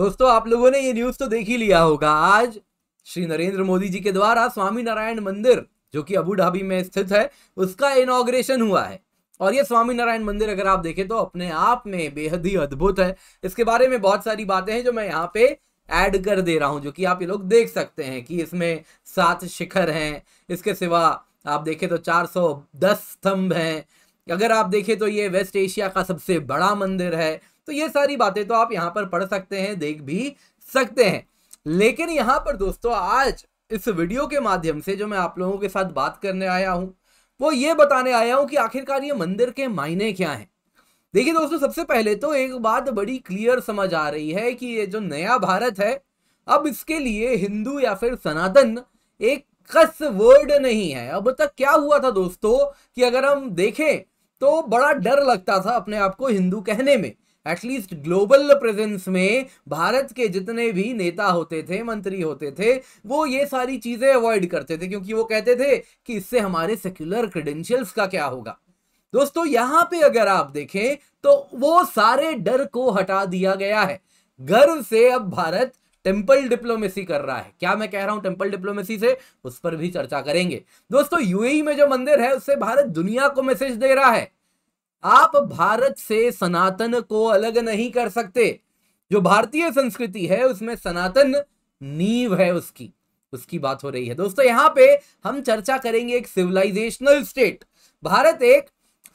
दोस्तों आप लोगों ने ये न्यूज तो देख ही लिया होगा आज श्री नरेंद्र मोदी जी के द्वारा स्वामी नारायण मंदिर जो कि अबू धाबी में स्थित है उसका इनोग्रेशन हुआ है और ये स्वामी नारायण मंदिर अगर आप देखें तो अपने आप में बेहद ही अद्भुत है इसके बारे में बहुत सारी बातें हैं जो मैं यहाँ पे ऐड कर दे रहा हूँ जो कि आप ये लोग देख सकते हैं कि इसमें सात शिखर हैं इसके सिवा आप देखें तो 410 स्तंभ हैं अगर आप देखें तो ये वेस्ट एशिया का सबसे बड़ा मंदिर है तो ये सारी बातें तो आप यहाँ पर पढ़ सकते हैं देख भी सकते हैं लेकिन यहाँ पर दोस्तों आज इस वीडियो के माध्यम से जो मैं आप लोगों के साथ बात करने आया हूँ वो ये बताने आया हूँ कि आखिरकार ये मंदिर के मायने क्या हैं देखिए दोस्तों सबसे पहले तो एक बात बड़ी क्लियर समझ आ रही है कि ये जो नया भारत है अब इसके लिए हिंदू या फिर सनातन एक कस वर्ड नहीं है अब तक क्या हुआ था दोस्तों कि अगर हम देखें तो बड़ा डर लगता था अपने आप को हिंदू कहने में एटलीस्ट ग्लोबल प्रेजेंस में भारत के जितने भी नेता होते थे मंत्री होते थे वो ये सारी चीजें अवॉइड करते थे क्योंकि वो कहते थे कि इससे हमारे सेक्युलर क्रेडेंशियल्स का क्या होगा दोस्तों यहां पे अगर आप देखें तो वो सारे डर को हटा दिया गया है गर्व से अब भारत टेम्पल डिप्लोमेसी कर रहा है क्या मैं कह रहा हूं टेम्पल डिप्लोमेसी से उस पर भी चर्चा करेंगे दोस्तों यूएई e में जो मंदिर है उससे भारत दुनिया को मैसेज दे रहा है आप भारत से सनातन को अलग नहीं कर सकते जो भारतीय संस्कृति है उसमें सनातन नींव है उसकी उसकी बात हो रही है दोस्तों यहां पे हम चर्चा करेंगे एक सिविलाइजेशनल स्टेट भारत एक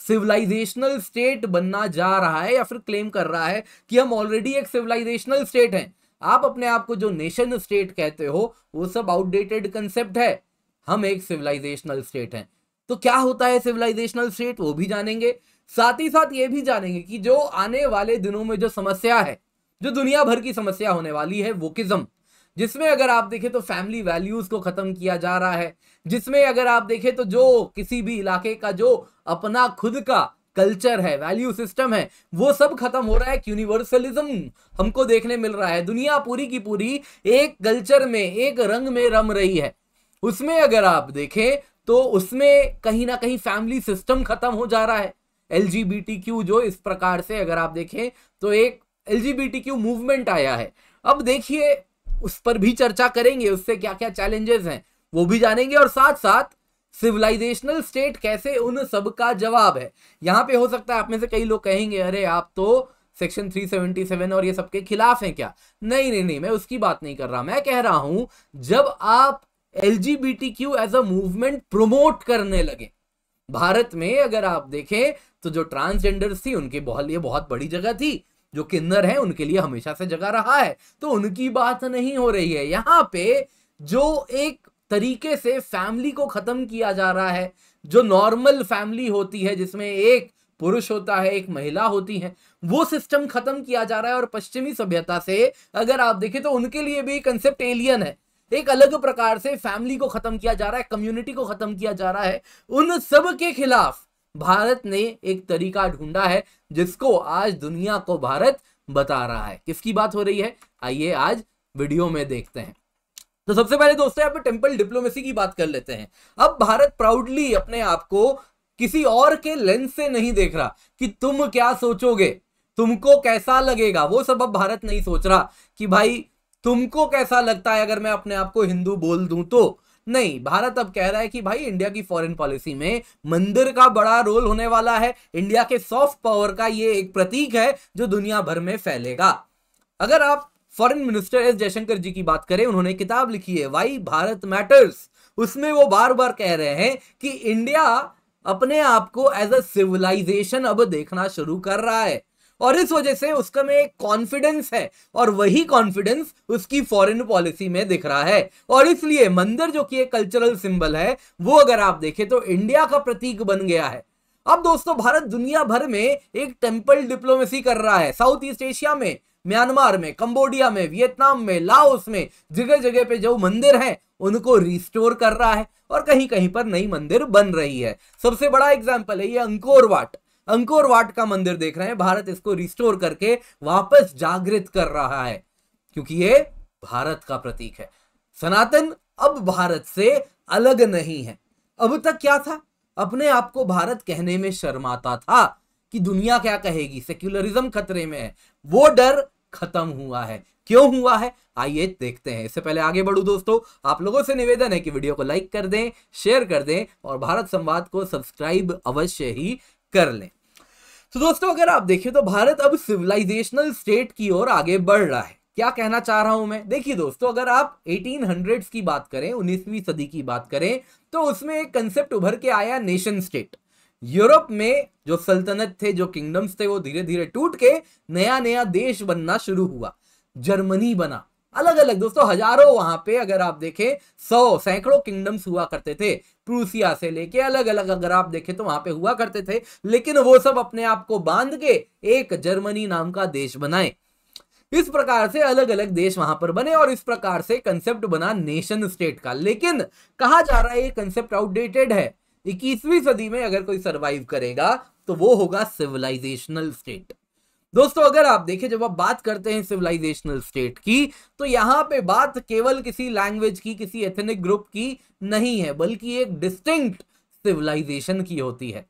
सिविलाइजेशनल स्टेट बनना जा रहा है या फिर क्लेम कर रहा है कि हम ऑलरेडी एक सिविलाइजेशनल स्टेट हैं आप अपने आप को जो नेशन स्टेट कहते हो वो सब आउटडेटेड कंसेप्ट है हम एक सिविलाइजेशनल स्टेट हैं तो क्या होता है सिविलाइजेशनल स्टेट वो भी जानेंगे साथ ही साथ ये भी जानेंगे कि जो आने वाले दिनों में जो समस्या है जो दुनिया भर की समस्या होने वाली है वो किज्म जिसमें अगर आप देखें तो फैमिली वैल्यूज़ को ख़त्म किया जा रहा है जिसमें अगर आप देखें तो जो किसी भी इलाके का जो अपना खुद का कल्चर है वैल्यू सिस्टम है वो सब खत्म हो रहा है यूनिवर्सलिज्म हमको देखने मिल रहा है दुनिया पूरी की पूरी एक कल्चर में एक रंग में रम रही है उसमें अगर आप देखें तो उसमें कहीं ना कहीं फैमिली सिस्टम खत्म हो जा रहा है एल जो इस प्रकार से अगर आप देखें तो एक एल मूवमेंट आया है अब देखिए उस पर भी चर्चा करेंगे उससे क्या क्या चैलेंजेस हैं वो भी जानेंगे और साथ साथ सिविलाइजेशनल स्टेट कैसे उन सब का जवाब है यहाँ पे हो सकता है आप में से कई लोग कहेंगे अरे आप तो सेक्शन 377 और ये सबके खिलाफ हैं क्या नहीं नहीं नहीं मैं उसकी बात नहीं कर रहा मैं कह रहा हूं जब आप L G B T Q as a movement promote करने लगे भारत में अगर आप देखें तो जो ट्रांसजेंडर थी उनके बहुत लिए बहुत बड़ी जगह थी जो किन्नर है उनके लिए हमेशा से जगह रहा है तो उनकी बात नहीं हो रही है यहाँ पे जो एक तरीके से फैमिली को खत्म किया जा रहा है जो नॉर्मल फैमिली होती है जिसमें एक पुरुष होता है एक महिला होती है वो सिस्टम खत्म किया जा रहा है और पश्चिमी सभ्यता से अगर आप देखें तो उनके लिए भी कंसेप्ट एलियन है एक अलग प्रकार से फैमिली को खत्म किया जा रहा है कम्युनिटी को खत्म किया जा रहा है उन सब के खिलाफ भारत ने एक तरीका ढूंढा है जिसको आज दुनिया को भारत बता रहा है किसकी बात हो रही है आइए आज वीडियो में देखते हैं तो सबसे पहले दोस्तों यहाँ पे टेम्पल डिप्लोमेसी की बात कर लेते हैं अब भारत प्राउडली अपने आप को किसी और के लेंस से नहीं देख रहा कि तुम क्या सोचोगे तुमको कैसा लगेगा वो सब अब भारत नहीं सोच रहा कि भाई तुमको कैसा लगता है अगर मैं अपने आप को हिंदू बोल दूं तो नहीं भारत अब कह रहा है कि भाई इंडिया की फॉरेन पॉलिसी में मंदिर का बड़ा रोल होने वाला है इंडिया के सॉफ्ट पावर का ये एक प्रतीक है जो दुनिया भर में फैलेगा अगर आप foreign minister S Jaishankar ji की बात करें उन्होंने किताब लिखी है वाई भारत मैटर्स उसमें वो बार बार कह रहे हैं कि इंडिया अपने आप को एज अ सिविलाइजेशन अब देखना शुरू कर रहा है और इस वजह से उसका में एक कॉन्फिडेंस है और वही कॉन्फिडेंस उसकी फॉरेन पॉलिसी में दिख रहा है और इसलिए मंदिर जो कि एक कल्चरल सिंबल है वो अगर आप देखें तो इंडिया का प्रतीक बन गया है अब दोस्तों भारत दुनिया भर में एक टेम्पल डिप्लोमेसी कर रहा है साउथ ईस्ट एशिया में म्यांमार में कंबोडिया में वियतनाम में लाओस में जगह जगह पे जो मंदिर हैं उनको रिस्टोर कर रहा है और कहीं कहीं पर नई मंदिर बन रही है सबसे बड़ा एग्जाम्पल है ये अंकोरवाट अंकोर वाट का मंदिर देख रहे हैं भारत इसको रिस्टोर करके वापस जागृत कर रहा है क्योंकि ये भारत का प्रतीक है सनातन अब भारत से अलग नहीं है अब तक क्या था अपने आप को भारत कहने में शर्माता था कि दुनिया क्या कहेगी सेक्युलरिज्म खतरे में है वो डर खत्म हुआ है क्यों हुआ है आइए देखते हैं इससे पहले आगे बढ़ू दोस्तों आप लोगों से निवेदन है कि वीडियो को लाइक कर दें शेयर कर दें और भारत संवाद को सब्सक्राइब अवश्य ही कर लें तो दोस्तों अगर आप देखें तो भारत अब सिविलाइजेशनल स्टेट की ओर आगे बढ़ रहा है क्या कहना चाह रहा हूं मैं देखिए दोस्तों अगर आप 1800s की बात करें 19वीं सदी की बात करें तो उसमें एक कंसेप्ट उभर के आया नेशन स्टेट यूरोप में जो सल्तनत थे जो किंगडम्स थे वो धीरे धीरे टूट के नया नया देश बनना शुरू हुआ जर्मनी बना अलग अलग दोस्तों हजारों वहां पे अगर आप देखें सौ सैकड़ों किंगडम्स हुआ करते थे प्रूसिया से लेके अलग अलग अगर आप देखें तो वहां पे हुआ करते थे लेकिन वो सब अपने आप को बांध के एक जर्मनी नाम का देश बनाए इस प्रकार से अलग अलग देश वहां पर बने और इस प्रकार से कंसेप्ट बना नेशन स्टेट का लेकिन कहा जा रहा है ये कंसेप्ट आउटडेटेड है इक्कीसवीं सदी में अगर कोई सरवाइव करेगा तो वो होगा सिविलाइजेशनल स्टेट दोस्तों अगर आप देखें जब आप बात करते हैं सिविलाइजेशनल स्टेट की तो यहाँ पे बात केवल किसी लैंग्वेज की किसी एथनिक ग्रुप की नहीं है बल्कि एक डिस्टिंक्ट सिविलाइजेशन की होती है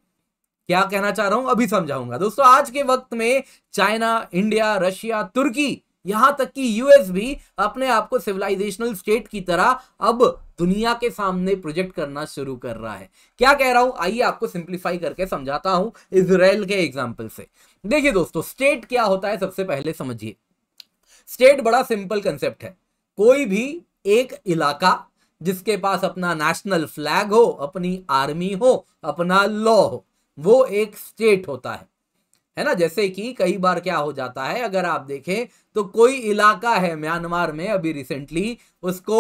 क्या कहना चाह रहा हूं अभी समझाऊंगा दोस्तों आज के वक्त में चाइना इंडिया रशिया तुर्की यहां तक कि यूएस भी अपने आप को सिविलाइजेशनल स्टेट की तरह अब दुनिया के सामने प्रोजेक्ट करना शुरू कर रहा है क्या कह रहा हूं आइए आपको सिंप्लीफाई करके समझाता हूं इसराइल के एग्जाम्पल से देखिए दोस्तों स्टेट क्या होता है सबसे पहले समझिए स्टेट बड़ा सिंपल कंसेप्ट है कोई भी एक इलाका जिसके पास अपना नेशनल फ्लैग हो अपनी आर्मी हो अपना लॉ हो वो एक स्टेट होता है है ना जैसे कि कई बार क्या हो जाता है अगर आप देखें तो कोई इलाका है म्यांमार में अभी रिसेंटली उसको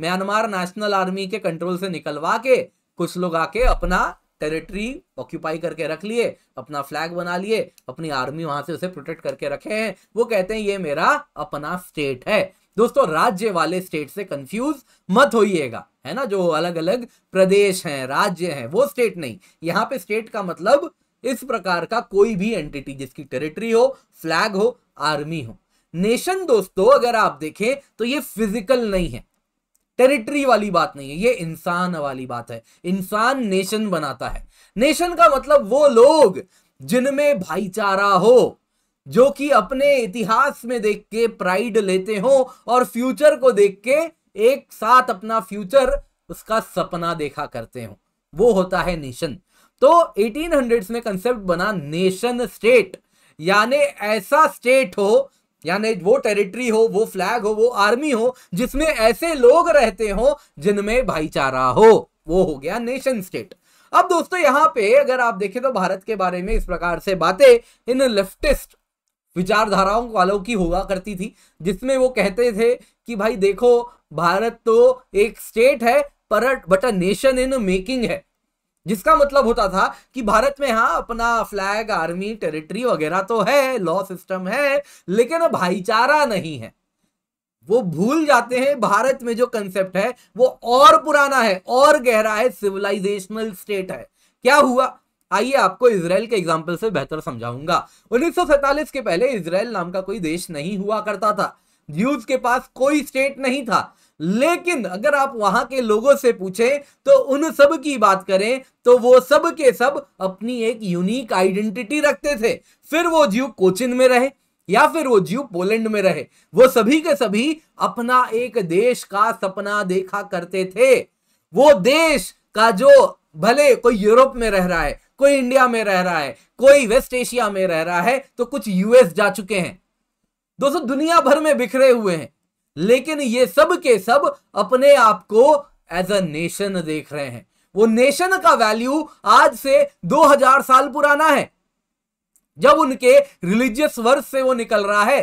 म्यांमार नेशनल आर्मी के कंट्रोल से निकलवा के कुछ लोग आके अपना टेरिटरी ऑक्यूपाई करके रख लिए अपना फ्लैग बना लिए अपनी आर्मी वहां से उसे प्रोटेक्ट करके रखे हैं वो कहते हैं ये मेरा अपना स्टेट है दोस्तों राज्य वाले स्टेट से कंफ्यूज मत होइएगा है ना जो अलग अलग प्रदेश हैं राज्य हैं वो स्टेट नहीं यहाँ पे स्टेट का मतलब इस प्रकार का कोई भी एंटिटी जिसकी टेरिटरी हो फ्लैग हो आर्मी हो नेशन दोस्तों अगर आप देखें तो ये फिजिकल नहीं है टेरिटरी वाली बात नहीं है ये इंसान वाली बात है इंसान नेशन बनाता है नेशन का मतलब वो लोग जिनमें भाईचारा हो जो कि अपने इतिहास में देख के प्राइड लेते हो और फ्यूचर को देख के एक साथ अपना फ्यूचर उसका सपना देखा करते हो वो होता है नेशन तो 1800s में कंसेप्ट बना नेशन स्टेट यानी ऐसा स्टेट हो यानी वो टेरिटरी हो वो फ्लैग हो वो आर्मी हो जिसमें ऐसे लोग रहते हो जिनमें भाईचारा हो वो हो गया नेशन स्टेट अब दोस्तों यहाँ पे अगर आप देखें तो भारत के बारे में इस प्रकार से बातें इन लेफ्टिस्ट विचारधाराओं वालों की हुआ करती थी जिसमें वो कहते थे कि भाई देखो भारत तो एक स्टेट है पर but a nation in making है जिसका मतलब होता था कि भारत में हाँ अपना फ्लैग आर्मी टेरिटरी वगैरह तो है लॉ सिस्टम है लेकिन भाईचारा नहीं है वो भूल जाते हैं भारत में जो कंसेप्ट है वो और पुराना है और गहरा है सिविलाइजेशनल स्टेट है क्या हुआ आइए आपको इसराइल के एग्जाम्पल से बेहतर समझाऊंगा उन्नीस के पहले इसराइल नाम का कोई देश नहीं हुआ करता था ज्यूज के पास कोई स्टेट नहीं था लेकिन अगर आप वहां के लोगों से पूछें तो उन सब की बात करें तो वो सब के सब अपनी एक यूनिक आइडेंटिटी रखते थे फिर वो जीव कोचिन में रहे या फिर वो जीव पोलैंड में रहे वो सभी के सभी अपना एक देश का सपना देखा करते थे वो देश का जो भले कोई यूरोप में रह रहा है कोई इंडिया में रह रहा है कोई वेस्ट एशिया में रह रहा है तो कुछ यूएस जा चुके हैं दोस्तों दुनिया भर में बिखरे हुए हैं लेकिन ये सब के सब अपने आप को एज अ नेशन देख रहे हैं वो नेशन का वैल्यू आज से 2000 साल पुराना है जब उनके रिलीजियस वर्ष से वो निकल रहा है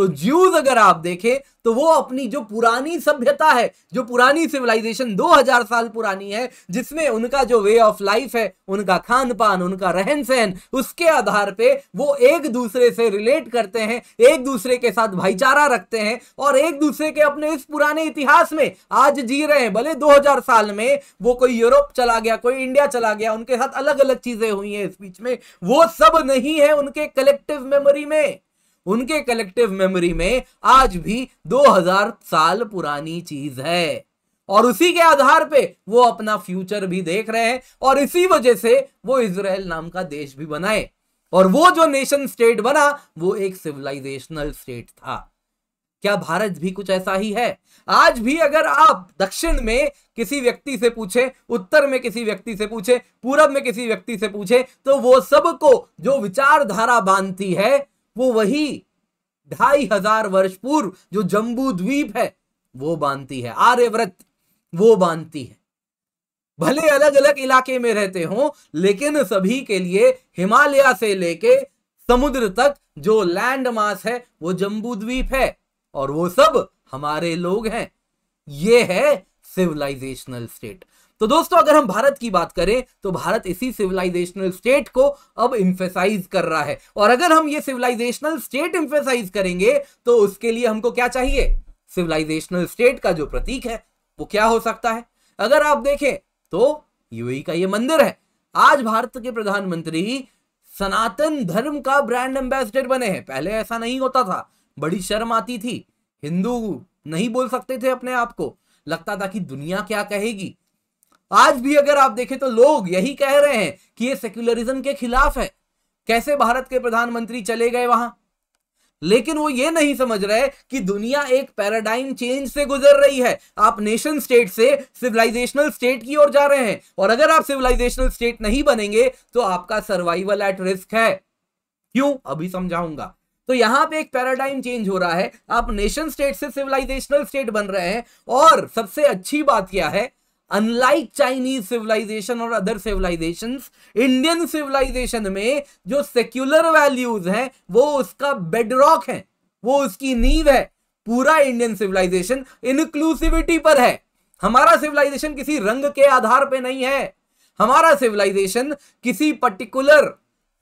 तो ज्यूज अगर आप देखें तो वो अपनी जो पुरानी सभ्यता है जो पुरानी सिविलाइजेशन 2000 साल पुरानी है जिसमें उनका जो वे ऑफ लाइफ है उनका खान पान उनका रहन सहन उसके आधार पे वो एक दूसरे से रिलेट करते हैं एक दूसरे के साथ भाईचारा रखते हैं और एक दूसरे के अपने इस पुराने इतिहास में आज जी रहे हैं भले दो साल में वो कोई यूरोप चला गया कोई इंडिया चला गया उनके साथ अलग अलग चीजें हुई हैं इस बीच में वो सब नहीं है उनके कलेक्टिव मेमोरी में उनके कलेक्टिव मेमोरी में आज भी 2000 साल पुरानी चीज है और उसी के आधार पे वो अपना फ्यूचर भी देख रहे हैं और इसी वजह से वो इसराइल नाम का देश भी बनाए और वो जो नेशन स्टेट बना वो एक सिविलाइजेशनल स्टेट था क्या भारत भी कुछ ऐसा ही है आज भी अगर आप दक्षिण में किसी व्यक्ति से पूछे उत्तर में किसी व्यक्ति से पूछे पूरब में किसी व्यक्ति से पूछे तो वो सबको जो विचारधारा बांधती है वो वही ढाई हजार वर्ष पूर्व जो जम्बू द्वीप है वो बांधती है आर्यव्रत वो बांधती है भले अलग अलग इलाके में रहते हो लेकिन सभी के लिए हिमालय से लेके समुद्र तक जो लैंड मास है वो जम्बू द्वीप है और वो सब हमारे लोग हैं ये है सिविलाइजेशनल स्टेट तो दोस्तों अगर हम भारत की बात करें तो भारत इसी सिविलाइजेशनल स्टेट को अब इंफेसाइज कर रहा है और अगर हम ये सिविलाइजेशनल स्टेट इंफेसाइज करेंगे तो उसके लिए हमको क्या चाहिए सिविलाइजेशनल स्टेट का जो प्रतीक है वो क्या हो सकता है अगर आप देखें तो यूएई का ये मंदिर है आज भारत के प्रधानमंत्री सनातन धर्म का ब्रांड एम्बेसडर बने हैं पहले ऐसा नहीं होता था बड़ी शर्म आती थी हिंदू नहीं बोल सकते थे अपने आप को लगता था कि दुनिया क्या कहेगी आज भी अगर आप देखें तो लोग यही कह रहे हैं कि ये सेक्युलरिज्म के खिलाफ है कैसे भारत के प्रधानमंत्री चले गए वहां लेकिन वो ये नहीं समझ रहे कि दुनिया एक पैराडाइम चेंज से गुजर रही है आप नेशन स्टेट से सिविलाइजेशनल स्टेट की ओर जा रहे हैं और अगर आप सिविलाइजेशनल स्टेट नहीं बनेंगे तो आपका सर्वाइवल एट रिस्क है क्यों अभी समझाऊंगा तो यहां पे एक पैराडाइम चेंज हो रहा है आप नेशन स्टेट से सिविलाइजेशनल स्टेट बन रहे हैं और सबसे अच्छी बात क्या है अनलाइक चाइनीज सिविलाइजेशन और अदर सिविलाइजेशन इंडियन सिविलाइजेशन में जो सेक्युलर वैल्यूज हैं वो उसका बेडरॉक है वो उसकी नींव है पूरा इंडियन सिविलाइजेशन इनक्लूसिविटी पर है हमारा सिविलाइजेशन किसी रंग के आधार पे नहीं है हमारा सिविलाइजेशन किसी पर्टिकुलर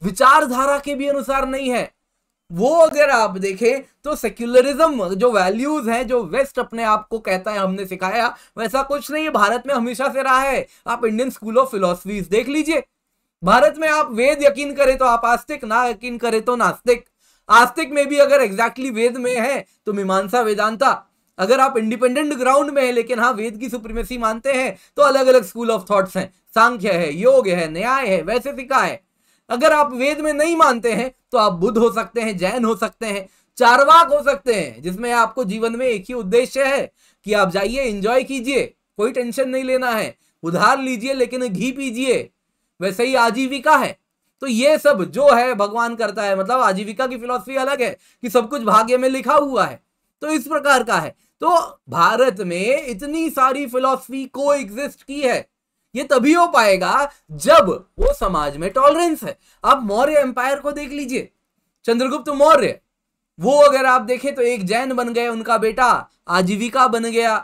विचारधारा के भी अनुसार नहीं है वो अगर आप देखें तो सेक्युलरिज्म जो वैल्यूज हैं जो वेस्ट अपने आप को कहता है हमने सिखाया वैसा कुछ नहीं है भारत में हमेशा से रहा है आप इंडियन स्कूल ऑफ फिलोसफीज देख लीजिए भारत में आप वेद यकीन करें तो आप आस्तिक ना यकीन करें तो नास्तिक आस्तिक में भी अगर एग्जैक्टली exactly वेद में है तो मीमांसा वेदांता अगर आप इंडिपेंडेंट ग्राउंड में है लेकिन हाँ वेद की सुप्रीमेसी मानते हैं तो अलग अलग स्कूल ऑफ थॉट्स हैं सांख्य है योग है न्याय है वैसे सिखा है अगर आप वेद में नहीं मानते हैं तो आप बुद्ध हो सकते हैं जैन हो सकते हैं चारवाक हो सकते हैं जिसमें आपको जीवन में एक ही उद्देश्य है कि आप जाइए इंजॉय कीजिए कोई टेंशन नहीं लेना है उधार लीजिए लेकिन घी पीजिए वैसे ही आजीविका है तो ये सब जो है भगवान करता है मतलब आजीविका की फिलोसफी अलग है कि सब कुछ भाग्य में लिखा हुआ है तो इस प्रकार का है तो भारत में इतनी सारी फिलोसफी को एग्जिस्ट की है ये तभी हो पाएगा जब वो समाज में टॉलरेंस है आप मौर्य एम्पायर को देख लीजिए चंद्रगुप्त मौर्य वो अगर आप देखें तो एक जैन बन गए उनका बेटा आजीविका बन गया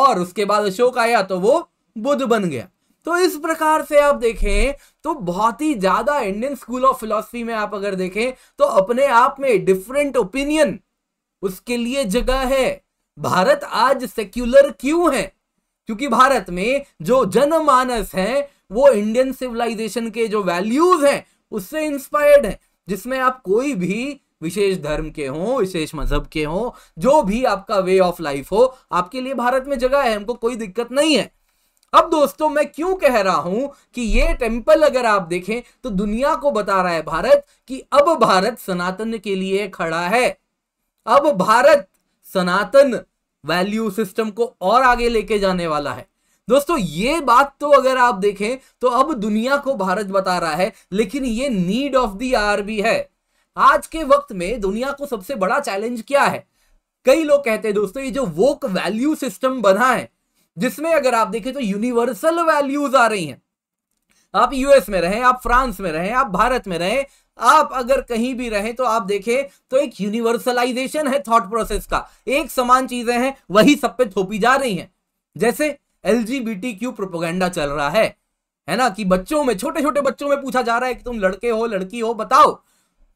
और उसके बाद अशोक आया तो वो बुद्ध बन गया तो इस प्रकार से आप देखें तो बहुत ही ज्यादा इंडियन स्कूल ऑफ फिलोसफी में आप अगर देखें तो अपने आप में डिफरेंट ओपिनियन उसके लिए जगह है भारत आज सेक्युलर क्यों है क्योंकि भारत में जो जनमानस है वो इंडियन सिविलाइजेशन के जो वैल्यूज हैं उससे इंस्पायर्ड है जिसमें आप कोई भी विशेष धर्म के हों विशेष मजहब के हों जो भी आपका वे ऑफ लाइफ हो आपके लिए भारत में जगह है हमको कोई दिक्कत नहीं है अब दोस्तों मैं क्यों कह रहा हूं कि ये टेम्पल अगर आप देखें तो दुनिया को बता रहा है भारत कि अब भारत सनातन के लिए खड़ा है अब भारत सनातन वैल्यू सिस्टम को और आगे लेके जाने वाला है दोस्तों ये बात तो अगर आप देखें तो अब दुनिया को भारत बता रहा है लेकिन ये नीड ऑफ दी आरबी है आज के वक्त में दुनिया को सबसे बड़ा चैलेंज क्या है कई लोग कहते हैं दोस्तों ये जो वोक वैल्यू सिस्टम बना है जिसमें अगर आप देखें तो यूनिवर्सल वैल्यूज आ रही हैं आप यूएस में रहें आप फ्रांस में रहें आप भारत में रहें आप अगर कहीं भी रहें तो आप देखें तो एक यूनिवर्सलाइजेशन है थॉट प्रोसेस का एक समान चीजें हैं वही सब पे थोपी जा रही हैं जैसे एल जी प्रोपोगेंडा चल रहा है है ना कि बच्चों में छोटे छोटे बच्चों में पूछा जा रहा है कि तुम लड़के हो लड़की हो बताओ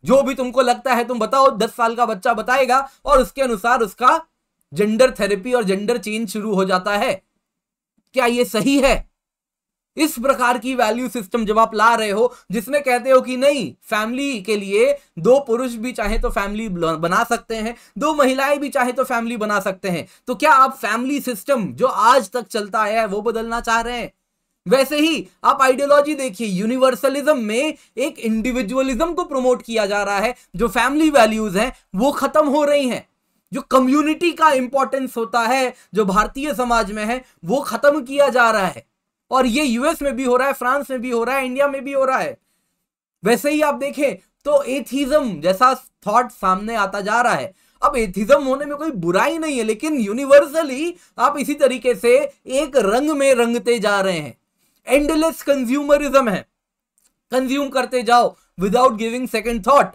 जो भी तुमको लगता है तुम बताओ दस साल का बच्चा बताएगा और उसके अनुसार उसका जेंडर थेरेपी और जेंडर चेंज शुरू हो जाता है क्या ये सही है इस प्रकार की वैल्यू सिस्टम जब आप ला रहे हो जिसमें कहते हो कि नहीं फैमिली के लिए दो पुरुष भी चाहे तो फैमिली बना सकते हैं दो महिलाएं भी चाहे तो फैमिली बना सकते हैं तो क्या आप फैमिली सिस्टम जो आज तक चलता आया है वो बदलना चाह रहे हैं वैसे ही आप आइडियोलॉजी देखिए यूनिवर्सलिज्म में एक इंडिविजुअलिज्म को प्रमोट किया जा रहा है जो फैमिली वैल्यूज हैं वो खत्म हो रही हैं जो कम्युनिटी का इंपॉर्टेंस होता है जो भारतीय समाज में है वो खत्म किया जा रहा है और ये यूएस में भी हो रहा है फ्रांस में भी हो रहा है इंडिया में भी हो रहा है वैसे ही आप देखें तो एथिज्म जैसा थॉट सामने आता जा रहा है अब एथिज्म होने में कोई बुराई नहीं है लेकिन यूनिवर्सली आप इसी तरीके से एक रंग में रंगते जा रहे हैं एंडलेस कंज्यूमरिज्म है कंज्यूम करते जाओ विदाउट गिविंग सेकेंड थॉट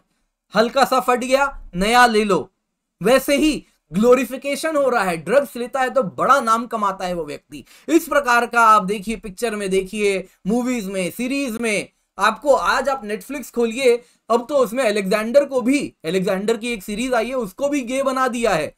हल्का सा फट गया नया ले लो वैसे ही ग्लोरिफिकेशन हो रहा है ड्रग्स लेता है तो बड़ा नाम कमाता है वो व्यक्ति इस प्रकार का आप देखिए पिक्चर में देखिए मूवीज में सीरीज में आपको आज आप नेटफ्लिक्स खोलिए अब तो उसमें अलेक्जेंडर को भी अलेक्जेंडर की एक सीरीज आई है उसको भी गे बना दिया है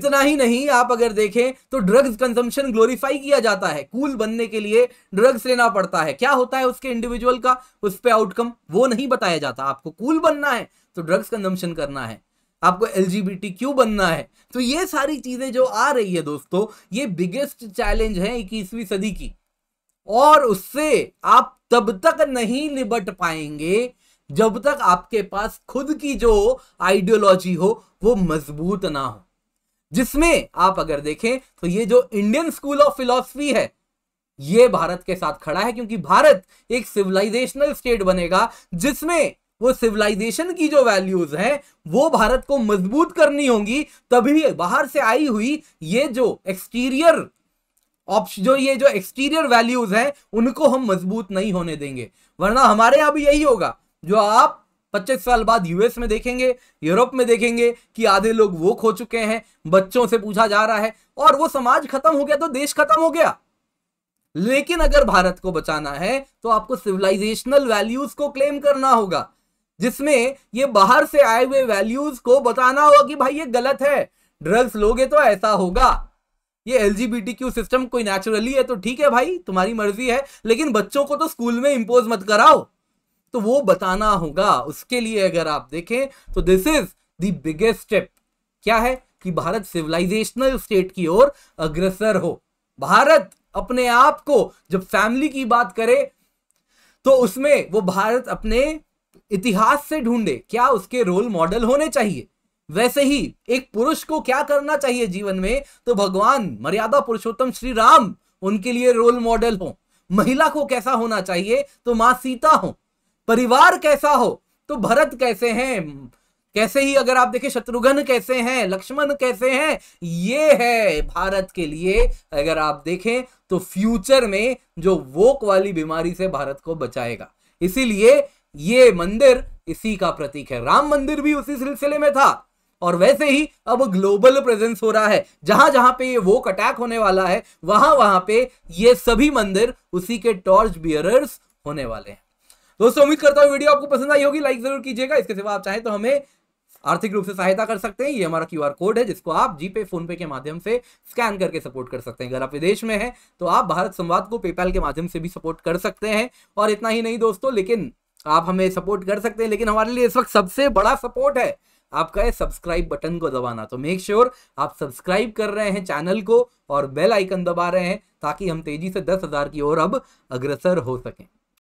इतना ही नहीं आप अगर देखें तो ड्रग्स कंजम्पशन ग्लोरीफाई किया जाता है कूल बनने के लिए ड्रग्स लेना पड़ता है क्या होता है उसके इंडिविजुअल का उस पर आउटकम वो नहीं बताया जाता आपको कूल बनना है तो ड्रग्स कंजम्पशन करना है आपको एल बनना है तो ये सारी चीज़ें जो आ रही है दोस्तों ये बिगेस्ट चैलेंज है इक्कीसवीं सदी की और उससे आप तब तक नहीं निबट पाएंगे जब तक आपके पास खुद की जो आइडियोलॉजी हो वो मजबूत ना हो जिसमें आप अगर देखें तो ये जो इंडियन स्कूल ऑफ फिलोसफी है ये भारत के साथ खड़ा है क्योंकि भारत एक सिविलाइजेशनल स्टेट बनेगा जिसमें वो सिविलाइजेशन की जो वैल्यूज हैं वो भारत को मजबूत करनी होंगी तभी बाहर से आई हुई ये जो एक्सटीरियर ऑप्शन जो ये जो एक्सटीरियर वैल्यूज हैं उनको हम मजबूत नहीं होने देंगे वरना हमारे यहां भी यही होगा जो आप पच्चीस साल बाद यूएस में देखेंगे यूरोप में देखेंगे कि आधे लोग वो खो चुके हैं बच्चों से पूछा जा रहा है और वो समाज खत्म हो गया तो देश खत्म हो गया लेकिन अगर भारत को बचाना है तो आपको सिविलाइजेशनल वैल्यूज को क्लेम करना होगा जिसमें ये बाहर से आए हुए वैल्यूज को बताना होगा कि भाई ये गलत है ड्रग्स लोगे तो ऐसा होगा ये एल सिस्टम कोई नेचुरली है तो ठीक है भाई तुम्हारी मर्जी है लेकिन बच्चों को तो स्कूल में इम्पोज मत कराओ तो वो बताना होगा उसके लिए अगर आप देखें तो this is the biggest step क्या है कि भारत सिविलाइजेशनल स्टेट की ओर अग्रसर हो भारत अपने आप को जब फैमिली की बात करे तो उसमें वो भारत अपने इतिहास से ढूंढे क्या उसके रोल मॉडल होने चाहिए वैसे ही एक पुरुष को क्या करना चाहिए जीवन में तो भगवान मर्यादा पुरुषोत्तम श्री राम उनके लिए रोल मॉडल हो महिला को कैसा होना चाहिए तो माँ सीता हो परिवार कैसा हो तो भरत कैसे हैं कैसे ही अगर आप देखें शत्रुघ्न कैसे हैं लक्ष्मण कैसे हैं ये है भारत के लिए अगर आप देखें तो फ्यूचर में जो वोक वाली बीमारी से भारत को बचाएगा इसीलिए ये मंदिर इसी का प्रतीक है राम मंदिर भी उसी सिलसिले में था और वैसे ही अब ग्लोबल प्रेजेंस हो रहा है जहां जहां पे ये वोक अटैक होने वाला है वहां वहां पे ये सभी मंदिर उसी के टॉर्च बियरर्स होने वाले हैं दोस्तों उम्मीद करता हूं वीडियो आपको पसंद आई होगी लाइक जरूर कीजिएगा इसके सिवा आप चाहें तो हमें आर्थिक रूप से सहायता कर सकते हैं ये हमारा क्यू कोड है जिसको आप जीपे फोन पे के माध्यम से स्कैन करके सपोर्ट कर सकते हैं अगर आप विदेश में हैं तो आप भारत संवाद को पेपैल के माध्यम से भी सपोर्ट कर सकते हैं और इतना ही नहीं दोस्तों लेकिन आप हमें सपोर्ट कर सकते हैं लेकिन हमारे लिए इस वक्त सबसे बड़ा सपोर्ट है आपका है सब्सक्राइब बटन को दबाना तो मेक श्योर sure आप सब्सक्राइब कर रहे हैं चैनल को और बेल आइकन दबा रहे हैं ताकि हम तेजी से दस हजार की ओर अब अग्रसर हो सकें